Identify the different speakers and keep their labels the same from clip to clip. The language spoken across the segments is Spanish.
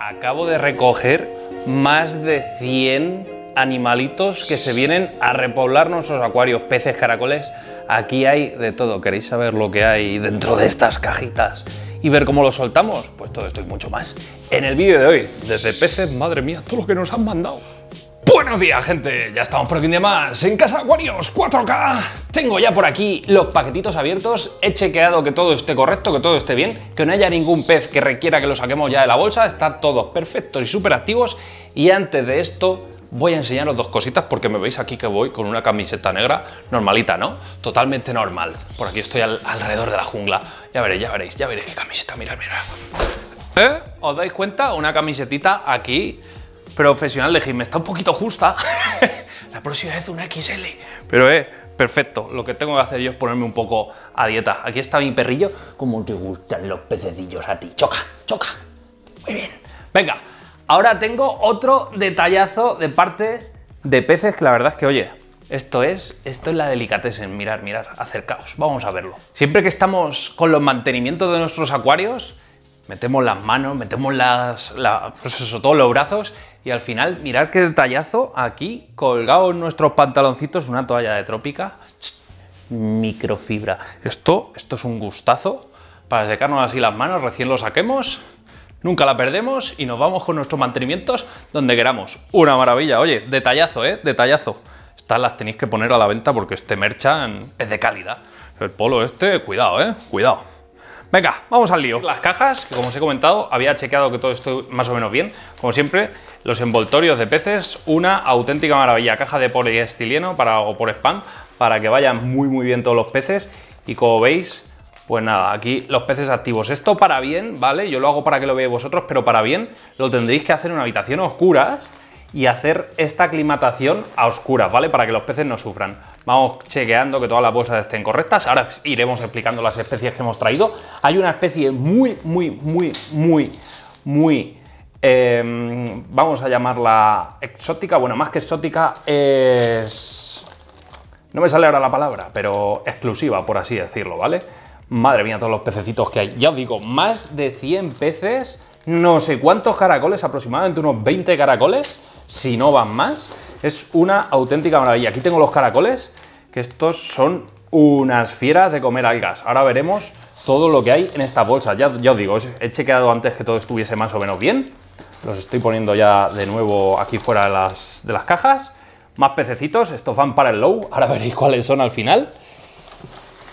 Speaker 1: Acabo de recoger más de 100 animalitos que se vienen a repoblar nuestros acuarios, peces, caracoles. Aquí hay de todo. ¿Queréis saber lo que hay dentro de estas cajitas y ver cómo lo soltamos? Pues todo esto y mucho más en el vídeo de hoy. Desde peces, madre mía, todo lo que nos han mandado. Buenos días, gente. Ya estamos por aquí un día más en Casa acuarios 4K. Tengo ya por aquí los paquetitos abiertos. He chequeado que todo esté correcto, que todo esté bien, que no haya ningún pez que requiera que lo saquemos ya de la bolsa. Están todos perfectos y súper activos. Y antes de esto, voy a enseñaros dos cositas porque me veis aquí que voy con una camiseta negra normalita, ¿no? Totalmente normal. Por aquí estoy alrededor de la jungla. Ya veréis, ya veréis, ya veréis qué camiseta. Mirad, mirad. ¿Eh? ¿Os dais cuenta? Una camisetita aquí profesional de gym está un poquito justa, la próxima vez una XL. Pero eh, perfecto, lo que tengo que hacer yo es ponerme un poco a dieta. Aquí está mi perrillo, como te gustan los pececillos a ti. Choca, choca. Muy bien. Venga, ahora tengo otro detallazo de parte de peces que la verdad es que, oye, esto es, esto es la en mirar, mirar, acercaos, vamos a verlo. Siempre que estamos con los mantenimientos de nuestros acuarios, metemos las manos, metemos las, la, pues todos los brazos y al final, mirad qué detallazo aquí, colgado en nuestros pantaloncitos una toalla de trópica, microfibra. Esto, esto es un gustazo para secarnos así las manos, recién lo saquemos, nunca la perdemos y nos vamos con nuestros mantenimientos donde queramos. Una maravilla, oye, detallazo, ¿eh? Detallazo. Estas las tenéis que poner a la venta porque este merchan es de calidad. El polo este, cuidado, ¿eh? Cuidado. Venga, vamos al lío. Las cajas, que como os he comentado, había chequeado que todo esto más o menos bien. Como siempre, los envoltorios de peces, una auténtica maravilla. Caja de estileno para, o por spam para que vayan muy muy bien todos los peces. Y como veis, pues nada, aquí los peces activos. Esto para bien, ¿vale? Yo lo hago para que lo veáis vosotros, pero para bien lo tendréis que hacer en una habitación a oscuras y hacer esta aclimatación a oscuras, ¿vale? Para que los peces no sufran. Vamos chequeando que todas las bolsas estén correctas. Ahora iremos explicando las especies que hemos traído. Hay una especie muy, muy, muy, muy, muy Em, vamos a llamarla exótica, bueno, más que exótica es... No me sale ahora la palabra, pero exclusiva, por así decirlo, ¿vale? Madre mía, todos los pececitos que hay. Ya os digo, más de 100 peces, no sé cuántos caracoles, aproximadamente unos 20 caracoles, si no van más. Es una auténtica maravilla. Aquí tengo los caracoles, que estos son unas fieras de comer algas. Ahora veremos todo lo que hay en esta bolsa, Ya, ya os digo, he chequeado antes que todo estuviese más o menos bien. Los estoy poniendo ya de nuevo aquí fuera de las, cajas. Más pececitos, estos van para el low, ahora veréis cuáles son al final.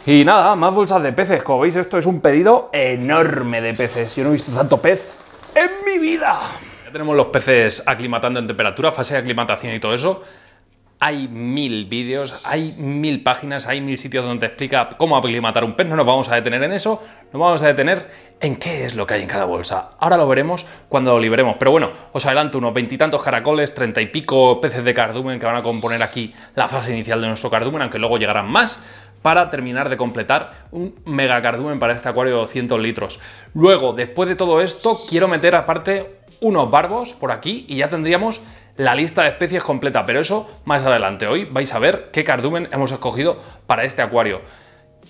Speaker 1: Y nada, más bolsas de peces. Como veis, esto es un pedido enorme de peces. Yo no he visto tanto pez en mi vida. Ya tenemos los peces aclimatando en temperatura, fase de aclimatación y todo eso hay mil vídeos, hay mil páginas, hay mil sitios donde explica cómo aclimatar un pez. No nos vamos a detener en eso, nos vamos a detener en qué es lo que hay en cada bolsa. Ahora lo veremos cuando lo liberemos. Pero bueno, os adelanto unos veintitantos caracoles, treinta y pico peces de cardumen que van a componer aquí la fase inicial de nuestro cardumen, aunque luego llegarán más para terminar de completar un mega cardumen para este acuario de 200 litros. Luego, después de todo esto, quiero meter aparte unos barbos por aquí y ya tendríamos la lista de especies completa, pero eso más adelante. Hoy vais a ver qué cardumen hemos escogido para este acuario.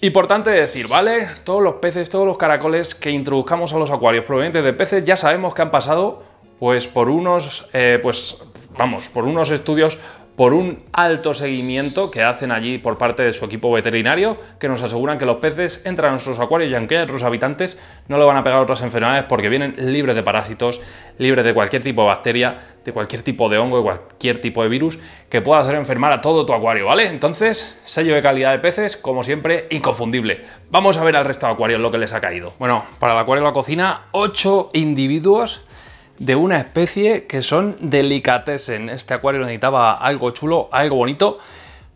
Speaker 1: Importante decir, ¿vale? Todos los peces, todos los caracoles que introduzcamos a los acuarios provenientes de peces ya sabemos que han pasado pues por unos, eh, pues vamos, por unos estudios por un alto seguimiento que hacen allí por parte de su equipo veterinario, que nos aseguran que los peces entran a nuestros acuarios y aunque otros habitantes no le van a pegar otras enfermedades porque vienen libres de parásitos, libres de cualquier tipo de bacteria, de cualquier tipo de hongo, de cualquier tipo de virus que pueda hacer enfermar a todo tu acuario, ¿vale? Entonces, sello de calidad de peces, como siempre, inconfundible. Vamos a ver al resto de acuarios lo que les ha caído. Bueno, para el acuario de la cocina, 8 individuos de una especie que son en Este acuario necesitaba algo chulo, algo bonito.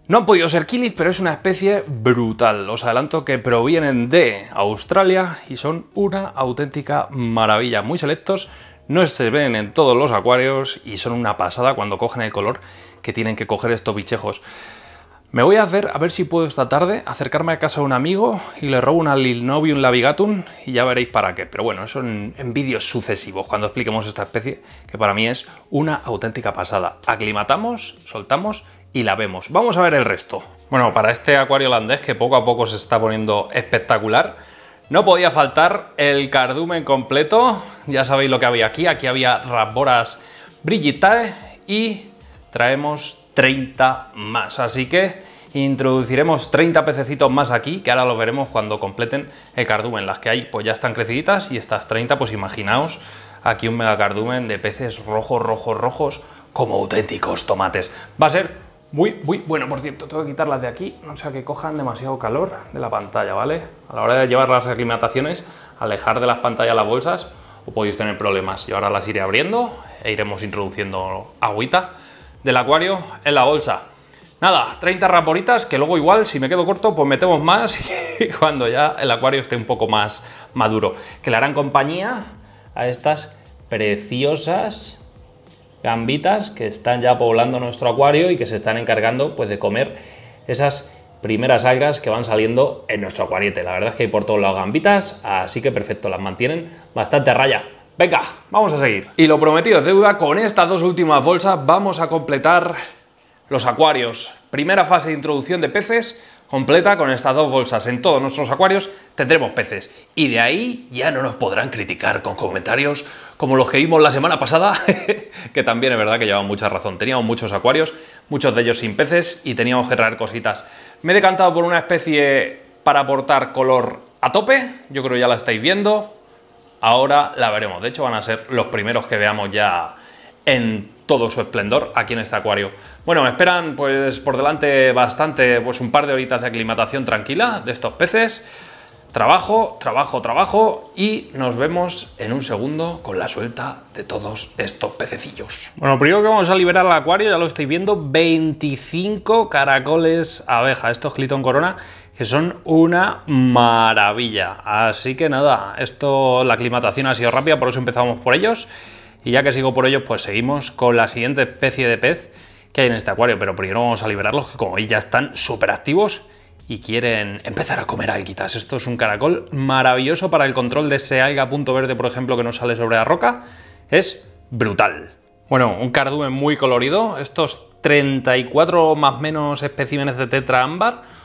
Speaker 1: No han podido ser kilis, pero es una especie brutal. Os adelanto que provienen de Australia y son una auténtica maravilla. Muy selectos, no se ven en todos los acuarios y son una pasada cuando cogen el color que tienen que coger estos bichejos. Me voy a hacer a ver si puedo esta tarde acercarme a casa de un amigo y le robo una Lil un Lavigatum y ya veréis para qué. Pero bueno, eso en, vídeos sucesivos, cuando expliquemos esta especie, que para mí es una auténtica pasada. Aclimatamos, soltamos y la vemos. Vamos a ver el resto. Bueno, para este acuario holandés que poco a poco se está poniendo espectacular, no podía faltar el cardumen completo. Ya sabéis lo que había aquí. Aquí había Rasboras Brigitae y traemos 30 más. Así que introduciremos 30 pececitos más aquí, que ahora lo veremos cuando completen el cardumen. Las que hay pues ya están creciditas y estas 30, pues imaginaos aquí un mega cardumen de peces rojos, rojos, rojos, como auténticos tomates. Va a ser muy, muy bueno. Por cierto, tengo que quitarlas de aquí, no sea que cojan demasiado calor de la pantalla, ¿vale? A la hora de llevar las aclimataciones, alejar de las pantallas las bolsas, o podéis tener problemas. Y ahora las iré abriendo e iremos introduciendo agüita del acuario en la bolsa. Nada, 30 raporitas que luego igual si me quedo corto pues metemos más y cuando ya el acuario esté un poco más maduro. Que le harán compañía a estas preciosas gambitas que están ya poblando nuestro acuario y que se están encargando pues de comer esas primeras algas que van saliendo en nuestro acuariete. La verdad es que hay por todos lados gambitas, así que perfecto, las mantienen bastante raya. Venga, vamos a seguir. Y lo prometido es deuda, con estas dos últimas bolsas vamos a completar los acuarios. Primera fase de introducción de peces completa con estas dos bolsas. En todos nuestros acuarios tendremos peces. Y de ahí ya no nos podrán criticar con comentarios como los que vimos la semana pasada, que también es verdad que llevaban mucha razón. Teníamos muchos acuarios, muchos de ellos sin peces y teníamos que traer cositas. Me he decantado por una especie para aportar color a tope, yo creo ya la estáis viendo, ahora la veremos. De hecho, van a ser los primeros que veamos ya en todo su esplendor aquí en este acuario. Bueno, me esperan pues por delante bastante, pues un par de horitas de aclimatación tranquila de estos peces. Trabajo, trabajo, trabajo y nos vemos en un segundo con la suelta de todos estos pececillos. Bueno, primero que vamos a liberar al acuario, ya lo estáis viendo, 25 caracoles abeja, estos Cliton Corona, que son una maravilla. Así que nada, esto la aclimatación ha sido rápida, por eso empezamos por ellos. Y ya que sigo por ellos, pues seguimos con la siguiente especie de pez que hay en este acuario. Pero primero vamos a liberarlos, que como veis ya están súper activos y quieren empezar a comer alguitas. Esto es un caracol maravilloso para el control de ese alga punto verde, por ejemplo, que no sale sobre la roca. Es brutal. Bueno, un cardumen muy colorido. Estos 34 más menos especímenes de tetra ámbar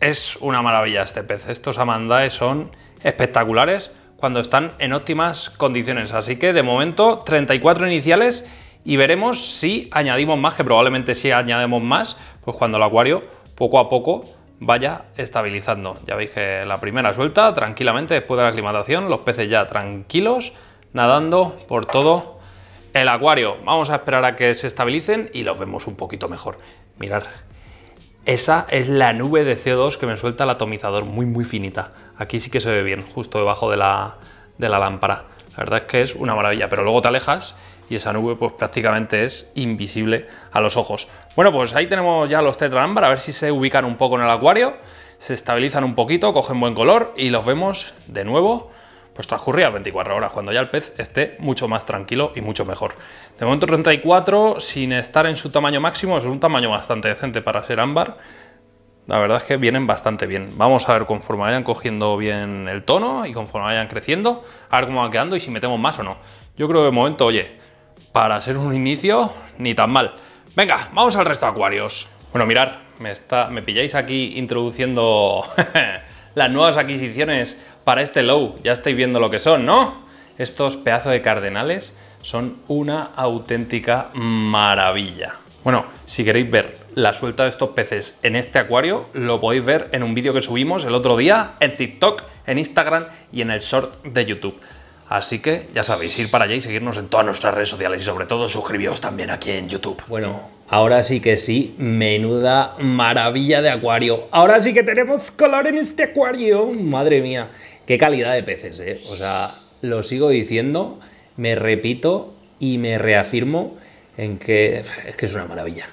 Speaker 1: es una maravilla este pez. Estos amandae son espectaculares cuando están en óptimas condiciones. Así que de momento 34 iniciales y veremos si añadimos más, que probablemente si añadimos más, pues cuando el acuario poco a poco vaya estabilizando. Ya veis que la primera suelta, tranquilamente, después de la aclimatación, los peces ya tranquilos, nadando por todo el acuario. Vamos a esperar a que se estabilicen y los vemos un poquito mejor. Mirar esa es la nube de CO2 que me suelta el atomizador, muy muy finita. Aquí sí que se ve bien, justo debajo de la, de la lámpara. La verdad es que es una maravilla, pero luego te alejas y esa nube pues prácticamente es invisible a los ojos. Bueno, pues ahí tenemos ya los Tetra a ver si se ubican un poco en el acuario, se estabilizan un poquito, cogen buen color y los vemos de nuevo pues transcurría 24 horas, cuando ya el pez esté mucho más tranquilo y mucho mejor. De momento 34, sin estar en su tamaño máximo, es un tamaño bastante decente para ser ámbar. La verdad es que vienen bastante bien. Vamos a ver conforme vayan cogiendo bien el tono y conforme vayan creciendo, a ver cómo van quedando y si metemos más o no. Yo creo que de momento, oye, para ser un inicio, ni tan mal. Venga, vamos al resto de acuarios. Bueno, mirar, me, está, me pilláis aquí introduciendo las nuevas adquisiciones para este low. Ya estáis viendo lo que son, ¿no? Estos pedazos de cardenales son una auténtica maravilla. Bueno, si queréis ver la suelta de estos peces en este acuario, lo podéis ver en un vídeo que subimos el otro día, en TikTok, en Instagram y en el short de YouTube. Así que ya sabéis, ir para allá y seguirnos en todas nuestras redes sociales y sobre todo suscribiros también aquí en YouTube. Bueno, Ahora sí que sí, menuda maravilla de acuario. Ahora sí que tenemos color en este acuario. Madre mía, qué calidad de peces, ¿eh? O sea, lo sigo diciendo, me repito y me reafirmo en que es que es una maravilla.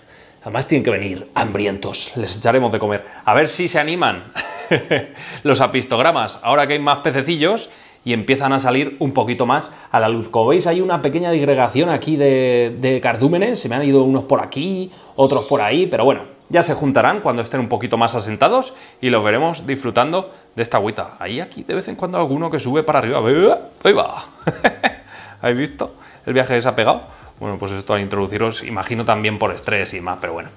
Speaker 1: Además tienen que venir hambrientos, les echaremos de comer. A ver si se animan los apistogramas. Ahora que hay más pececillos, y empiezan a salir un poquito más a la luz. Como veis hay una pequeña digregación aquí de, cardúmenes, se me han ido unos por aquí, otros por ahí, pero bueno, ya se juntarán cuando estén un poquito más asentados y los veremos disfrutando de esta agüita. Ahí aquí de vez en cuando alguno que sube para arriba. Ahí va. ¿Habéis visto el viaje desapegado. Bueno, pues esto al introduciros, imagino también por estrés y más, pero bueno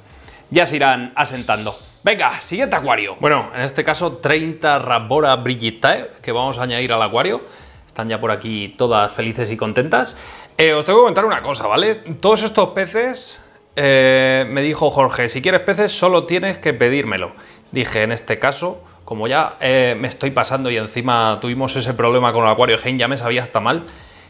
Speaker 1: ya se irán asentando. Venga, siguiente acuario. Bueno, en este caso 30 Rabora Brigitae, que vamos a añadir al acuario. Están ya por aquí todas felices y contentas. Eh, os tengo que comentar una cosa, ¿vale? Todos estos peces, eh, me dijo Jorge, si quieres peces solo tienes que pedírmelo. Dije, en este caso, como ya eh, me estoy pasando y encima tuvimos ese problema con el acuario Gen, ya me sabía hasta mal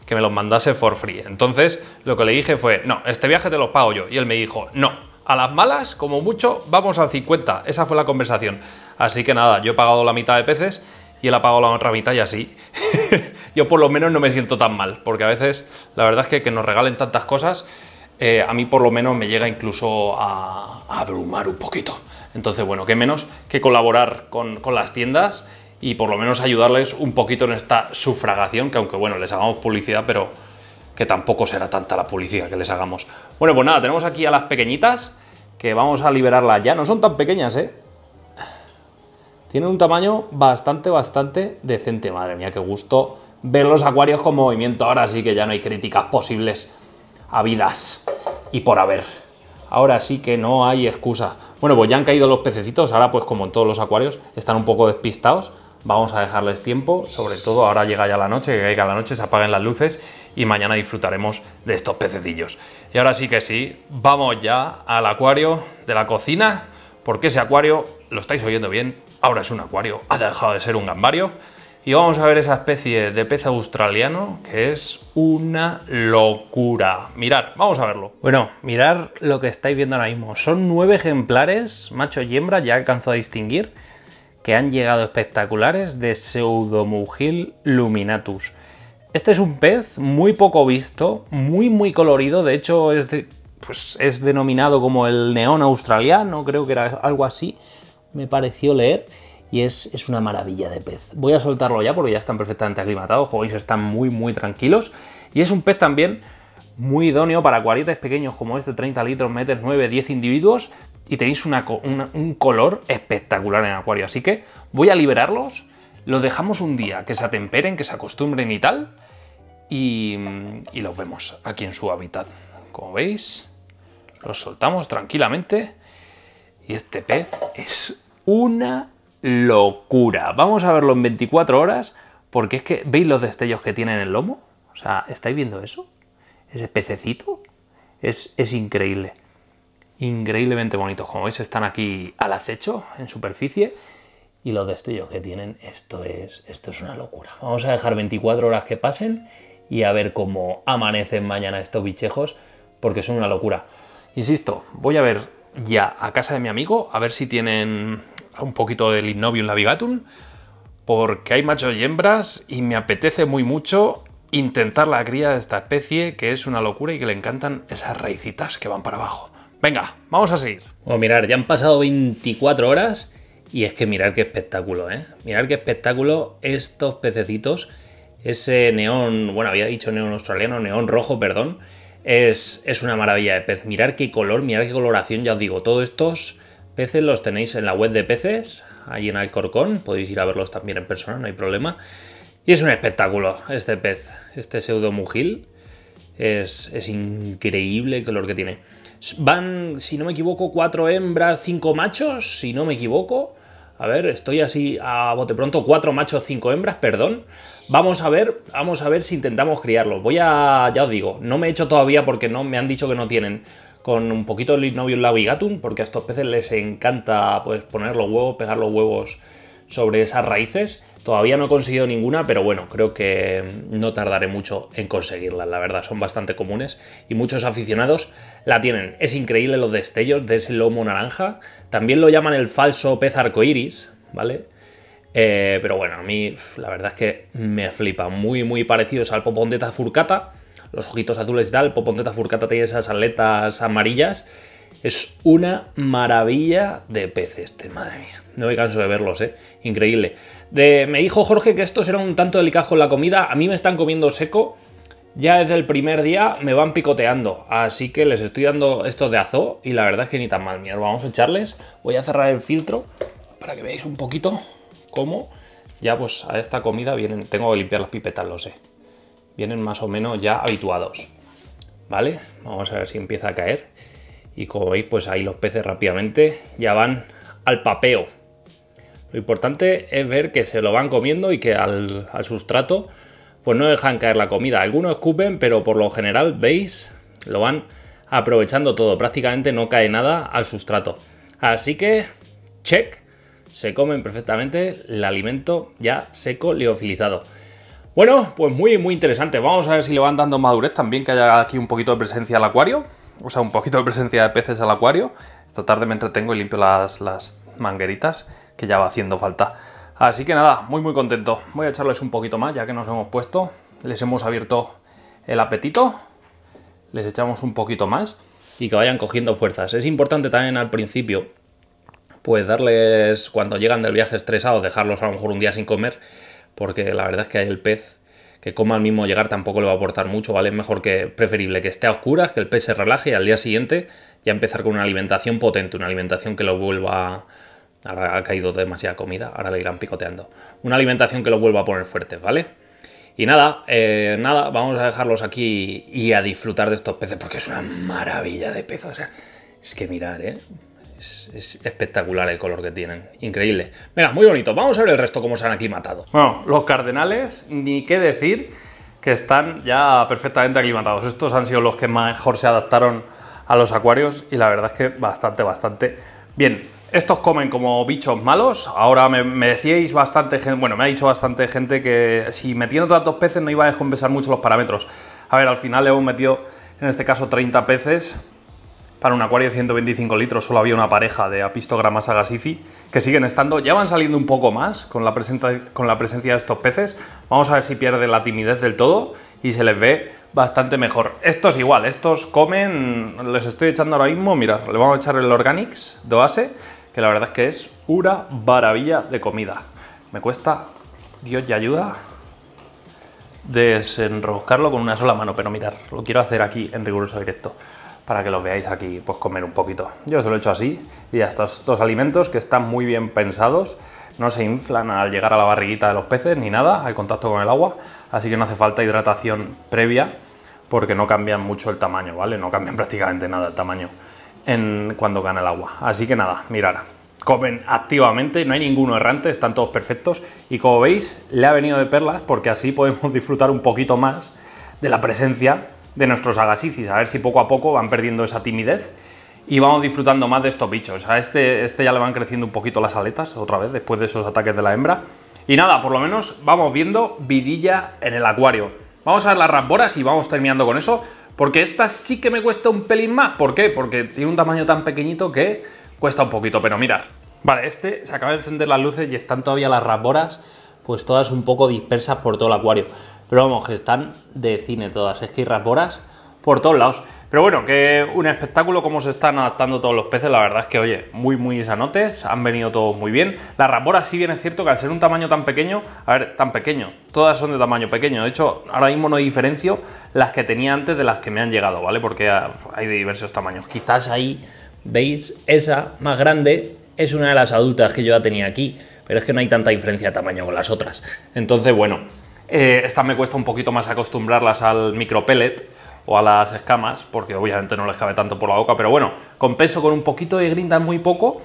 Speaker 1: que me los mandase for free. Entonces, lo que le dije fue, no, este viaje te los pago yo. Y él me dijo, no, a las malas, como mucho, vamos al 50. Esa fue la conversación. Así que nada, yo he pagado la mitad de peces y él ha pagado la otra mitad y así. yo por lo menos no me siento tan mal, porque a veces la verdad es que que nos regalen tantas cosas, eh, a mí por lo menos me llega incluso a, abrumar un poquito. Entonces, bueno, qué menos que colaborar con, con las tiendas y por lo menos ayudarles un poquito en esta sufragación, que aunque bueno, les hagamos publicidad, pero que tampoco será tanta la publicidad que les hagamos. Bueno, pues nada, tenemos aquí a las pequeñitas, que vamos a liberarlas ya. No son tan pequeñas, ¿eh? Tienen un tamaño bastante, bastante decente. Madre mía, qué gusto ver los acuarios con movimiento. Ahora sí que ya no hay críticas posibles a vidas y por haber. Ahora sí que no hay excusa. Bueno, pues ya han caído los pececitos. Ahora, pues como en todos los acuarios, están un poco despistados. Vamos a dejarles tiempo. Sobre todo, ahora llega ya la noche, que caiga la noche, se apaguen las luces y mañana disfrutaremos de estos pececillos. Y ahora sí que sí, vamos ya al acuario de la cocina, porque ese acuario, lo estáis oyendo bien, ahora es un acuario, ha dejado de ser un gambario. Y vamos a ver esa especie de pez australiano que es una locura. Mirar, vamos a verlo. Bueno, mirar lo que estáis viendo ahora mismo. Son nueve ejemplares, macho y hembra, ya alcanzo a distinguir, que han llegado espectaculares de Pseudomugil luminatus. Este es un pez muy poco visto, muy muy colorido, de hecho es, pues es denominado como el neón australiano, creo que era algo así, me pareció leer, y es, una maravilla de pez. Voy a soltarlo ya porque ya están perfectamente aclimatados, hoy están muy muy tranquilos, y es un pez también muy idóneo para acuarietes pequeños como este, 30 litros, metes 9, 10 individuos, y tenéis un color espectacular en el acuario, así que voy a liberarlos lo dejamos un día, que se atemperen, que se acostumbren y tal, y, los vemos aquí en su hábitat. Como veis, los soltamos tranquilamente y este pez es una locura. Vamos a verlo en 24 horas porque es que veis los destellos que tiene en el lomo. O sea, ¿estáis viendo eso? Ese pececito es, es increíble. Increíblemente bonito. Como veis, están aquí al acecho en superficie y los destellos que tienen, esto es, esto es una locura. Vamos a dejar 24 horas que pasen y a ver cómo amanecen mañana estos bichejos, porque son una locura. Insisto, voy a ver ya a casa de mi amigo, a ver si tienen un poquito del la Navigatum, porque hay machos y hembras y me apetece muy mucho intentar la cría de esta especie, que es una locura y que le encantan esas raicitas que van para abajo. Venga, vamos a seguir. Bueno, mirar, ya han pasado 24 horas y es que mirar qué espectáculo, ¿eh? Mirar qué espectáculo estos pececitos. Ese neón, bueno, había dicho neón australiano, neón rojo, perdón. Es, una maravilla de pez. Mirar qué color, mirar qué coloración, ya os digo, todos estos peces los tenéis en la web de peces, ahí en Alcorcón, podéis ir a verlos también en persona, no hay problema. Y es un espectáculo este pez, este pseudo mujil Es, es increíble el color que tiene. Van, si no me equivoco, cuatro hembras, cinco machos, si no me equivoco. A ver, estoy así a bote pronto, cuatro machos, cinco hembras, perdón. Vamos a ver, vamos a ver si intentamos criarlos. Voy a, ya os digo, no me he hecho todavía porque no me han dicho que no tienen con un poquito de y labigatum, porque a estos peces les encanta pues, poner los huevos, pegar los huevos sobre esas raíces. Todavía no he conseguido ninguna, pero bueno, creo que no tardaré mucho en conseguirla. la verdad, son bastante comunes y muchos aficionados la tienen. Es increíble los destellos de ese lomo naranja, también lo llaman el falso pez arcoiris, ¿vale? Eh, pero bueno, a mí la verdad es que me flipa, muy muy parecidos al popondeta furcata, los ojitos azules y tal, popondeta furcata tiene esas aletas amarillas es una maravilla de peces, este, madre mía. No me canso de verlos, ¿eh? Increíble. De, me dijo Jorge que estos eran un tanto delicados con la comida. A mí me están comiendo seco. Ya desde el primer día me van picoteando. Así que les estoy dando estos de azo y la verdad es que ni tan mal. Mira, vamos a echarles. Voy a cerrar el filtro para que veáis un poquito cómo ya pues a esta comida vienen... Tengo que limpiar las pipetas, lo sé. Vienen más o menos ya habituados. ¿Vale? Vamos a ver si empieza a caer. Y como veis, pues ahí los peces rápidamente ya van al papeo. Lo importante es ver que se lo van comiendo y que al, sustrato pues no dejan caer la comida. Algunos escupen, pero por lo general, veis, lo van aprovechando todo. Prácticamente no cae nada al sustrato. Así que, check, se comen perfectamente el alimento ya seco liofilizado. Bueno, pues muy, muy interesante. Vamos a ver si le van dando madurez también, que haya aquí un poquito de presencia al acuario o sea, un poquito de presencia de peces al acuario. Esta tarde me entretengo y limpio las, las mangueritas, que ya va haciendo falta. Así que nada, muy muy contento. Voy a echarles un poquito más, ya que nos hemos puesto. Les hemos abierto el apetito. Les echamos un poquito más y que vayan cogiendo fuerzas. Es importante también al principio, pues darles, cuando llegan del viaje estresados, dejarlos a lo mejor un día sin comer, porque la verdad es que el pez que coma al mismo llegar tampoco le va a aportar mucho, ¿vale? Es mejor que, preferible que esté a oscuras, que el pez se relaje y al día siguiente ya empezar con una alimentación potente, una alimentación que lo vuelva... Ahora ha caído demasiada comida, ahora le irán picoteando. Una alimentación que lo vuelva a poner fuerte, ¿vale? Y nada, eh, nada, vamos a dejarlos aquí y a disfrutar de estos peces porque es una maravilla de pez. O sea, es que mirar, ¿eh? Es, espectacular el color que tienen. Increíble. Venga, muy bonito. Vamos a ver el resto cómo se han aclimatado. Bueno, los cardenales, ni qué decir, que están ya perfectamente aclimatados. Estos han sido los que mejor se adaptaron a los acuarios y la verdad es que bastante, bastante bien. Estos comen como bichos malos. Ahora me, decíais bastante gente, bueno, me ha dicho bastante gente que si metiendo tantos peces no iba a descompensar mucho los parámetros. A ver, al final hemos metido en este caso 30 peces para un acuario de 125 litros solo había una pareja de Apistogramas agasici que siguen estando, ya van saliendo un poco más con la, presencia de estos peces. Vamos a ver si pierden la timidez del todo y se les ve bastante mejor. Estos igual, estos comen, les estoy echando ahora mismo, mirad, le vamos a echar el Organics de base, que la verdad es que es una maravilla de comida. Me cuesta, Dios y ayuda, desenroscarlo con una sola mano, pero mirad, lo quiero hacer aquí en riguroso directo para que los veáis aquí, pues comer un poquito. Yo se lo he hecho así y estos, dos alimentos que están muy bien pensados, no se inflan al llegar a la barriguita de los peces ni nada, al contacto con el agua, así que no hace falta hidratación previa porque no cambian mucho el tamaño, ¿vale? No cambian prácticamente nada el tamaño en, cuando gana el agua. Así que nada, mirar, comen activamente, no hay ninguno errante, están todos perfectos y como veis le ha venido de perlas porque así podemos disfrutar un poquito más de la presencia de nuestros agasicis, a ver si poco a poco van perdiendo esa timidez y vamos disfrutando más de estos bichos. A este, este ya le van creciendo un poquito las aletas, otra vez, después de esos ataques de la hembra. Y nada, por lo menos vamos viendo vidilla en el acuario. Vamos a ver las rasboras y vamos terminando con eso, porque esta sí que me cuesta un pelín más. ¿Por qué? Porque tiene un tamaño tan pequeñito que cuesta un poquito, pero mirad. Vale, este se acaba de encender las luces y están todavía las rasboras pues todas un poco dispersas por todo el acuario. Pero vamos, que están de cine todas, Es hay rasporas por todos lados. Pero bueno, que un espectáculo como se están adaptando todos los peces, la verdad es que, oye, muy, muy sanotes, han venido todos muy bien. Las rasboras, sí bien es cierto que al ser un tamaño tan pequeño, a ver, tan pequeño, todas son de tamaño pequeño. De hecho, ahora mismo no diferencio las que tenía antes de las que me han llegado, ¿vale? Porque ah, hay de diversos tamaños. Quizás ahí, veis, esa más grande es una de las adultas que yo ya tenía aquí, pero es que no hay tanta diferencia de tamaño con las otras. Entonces, bueno... Eh, esta estas me cuesta un poquito más acostumbrarlas al micro pellet o a las escamas, porque obviamente no les cabe tanto por la boca, pero bueno, compenso con un poquito de Grindal muy poco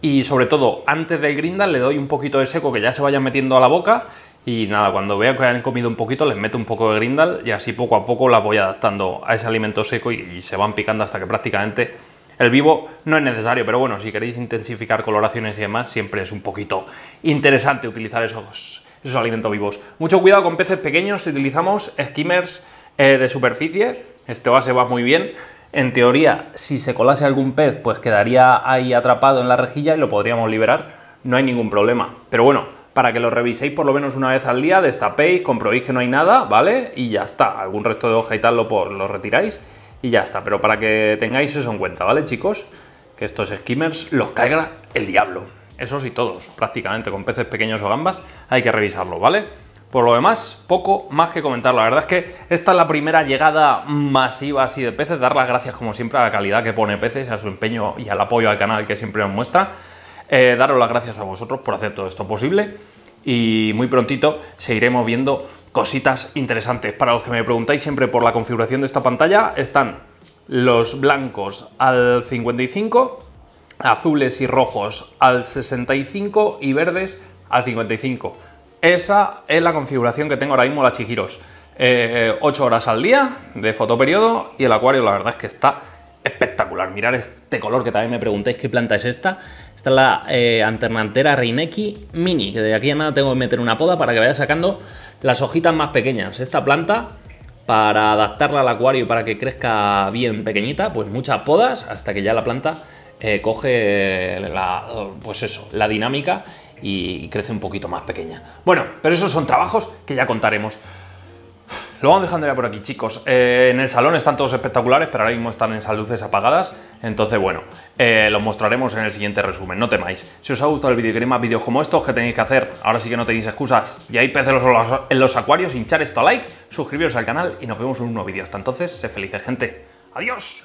Speaker 1: y sobre todo antes del Grindal le doy un poquito de seco que ya se vaya metiendo a la boca y nada, cuando vea que han comido un poquito les meto un poco de grindal y así poco a poco las voy adaptando a ese alimento seco y, y se van picando hasta que prácticamente el vivo no es necesario, pero bueno, si queréis intensificar coloraciones y demás, siempre es un poquito interesante utilizar esos esos alimentos vivos. Mucho cuidado con peces pequeños si utilizamos skimmers eh, de superficie. Este base va muy bien. En teoría, si se colase algún pez, pues quedaría ahí atrapado en la rejilla y lo podríamos liberar. No hay ningún problema. Pero bueno, para que lo reviséis por lo menos una vez al día, destapéis, comprobéis que no hay nada, ¿vale? Y ya está. Algún resto de hoja y tal lo, lo retiráis y ya está. Pero para que tengáis eso en cuenta, ¿vale, chicos? Que estos skimmers los caiga el diablo. Esos y todos, prácticamente, con peces pequeños o gambas, hay que revisarlo, ¿vale? Por lo demás, poco más que comentar. La verdad es que esta es la primera llegada masiva así de peces. Dar las gracias, como siempre, a la calidad que pone peces, a su empeño y al apoyo al canal que siempre nos muestra. Eh, daros las gracias a vosotros por hacer todo esto posible. Y muy prontito seguiremos viendo cositas interesantes. Para los que me preguntáis siempre por la configuración de esta pantalla, están los blancos al 55 azules y rojos al 65 y verdes al 55. Esa es la configuración que tengo ahora mismo la Chihiros. 8 eh, horas al día de fotoperiodo y el acuario la verdad es que está espectacular. Mirar este color que también me preguntéis qué planta es esta. Esta es la eh, anternantera Reineki Mini, que de aquí a nada tengo que meter una poda para que vaya sacando las hojitas más pequeñas. Esta planta, para adaptarla al acuario y para que crezca bien pequeñita, pues muchas podas hasta que ya la planta eh, coge eh, la, pues eso, la dinámica y crece un poquito más pequeña. Bueno, pero esos son trabajos que ya contaremos. Lo vamos dejando ya por aquí, chicos. Eh, en el salón están todos espectaculares, pero ahora mismo están en esas apagadas. Entonces, bueno, los mostraremos en el siguiente resumen, no temáis. Si os ha gustado el vídeo y queréis más vídeos como estos, que tenéis que hacer? Ahora sí que no tenéis excusas. Y ahí peces en los acuarios, hinchar esto a like, suscribiros al canal y nos vemos en un nuevo vídeo. Hasta entonces, sé felices, gente. ¡Adiós!